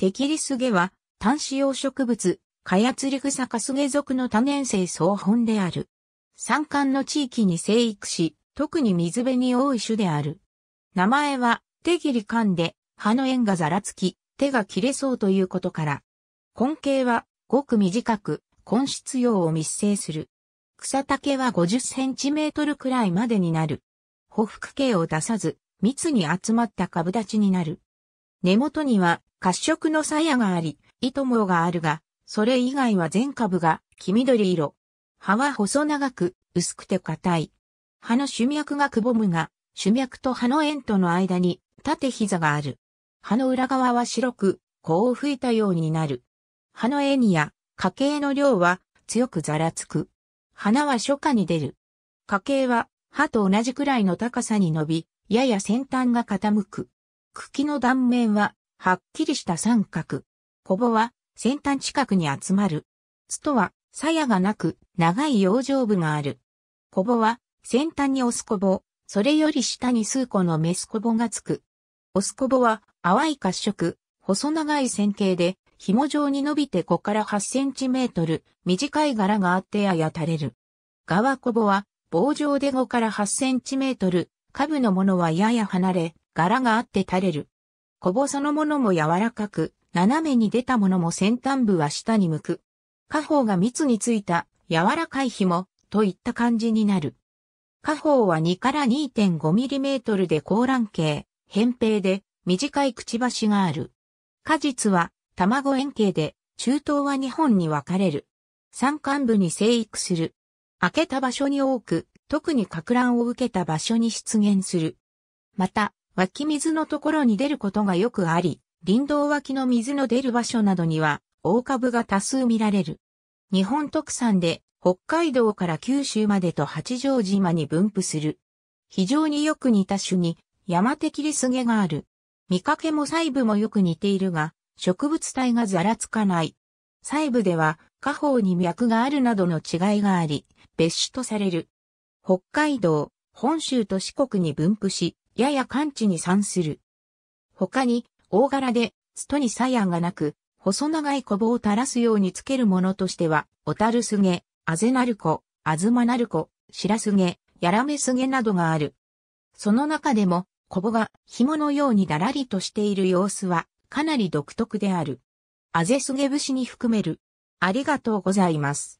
テキリスゲは、単子葉植物、カヤツリグサカスゲ属の多年生草本である。山間の地域に生育し、特に水辺に多い種である。名前は、手切り噛んで、葉の縁がざらつき、手が切れそうということから。根茎は、ごく短く、根質葉を密生する。草丈は50センチメートルくらいまでになる。匍匐茎を出さず、密に集まった株立ちになる。根元には褐色の鞘があり、糸毛があるが、それ以外は全株が黄緑色。葉は細長く、薄くて硬い。葉の主脈がくぼむが、主脈と葉の円との間に縦膝がある。葉の裏側は白く、こう吹いたようになる。葉の円や花茎の量は強くざらつく。花は初夏に出る。花茎は葉と同じくらいの高さに伸び、やや先端が傾く。茎の断面ははっきりした三角。コボは先端近くに集まる。ツとは鞘がなく長い養生部がある。コボは先端にオスコボ、それより下に数個のメスコボがつく。オスコボは淡い褐色、細長い線形で紐状に伸びて5から8センチメートル、短い柄があってやや垂れる。側コボは棒状で5から8センチメートル、下部のものはやや離れ、柄があって垂れる。小棒そのものも柔らかく、斜めに出たものも先端部は下に向く。下方が密についた柔らかい紐といった感じになる。下方は2から2 5トルで高卵形、扁平で短いくちばしがある。果実は卵円形で中東は2本に分かれる。山間部に生育する。開けた場所に多く、特に格乱を受けた場所に出現する。また、湧き水のところに出ることがよくあり、林道脇の水の出る場所などには、大株が多数見られる。日本特産で、北海道から九州までと八丈島に分布する。非常によく似た種に、山手切りすげがある。見かけも細部もよく似ているが、植物体がざらつかない。細部では、下方に脈があるなどの違いがあり、別種とされる。北海道、本州と四国に分布し、やや完治に賛する。他に、大柄で、ストに鞘がなく、細長い小棒を垂らすようにつけるものとしては、小樽すげ、あぜなるこ、あずまなるこ、ラすげ、やらめすげなどがある。その中でも、小棒が紐のようにだらりとしている様子は、かなり独特である。あぜすげ節に含める。ありがとうございます。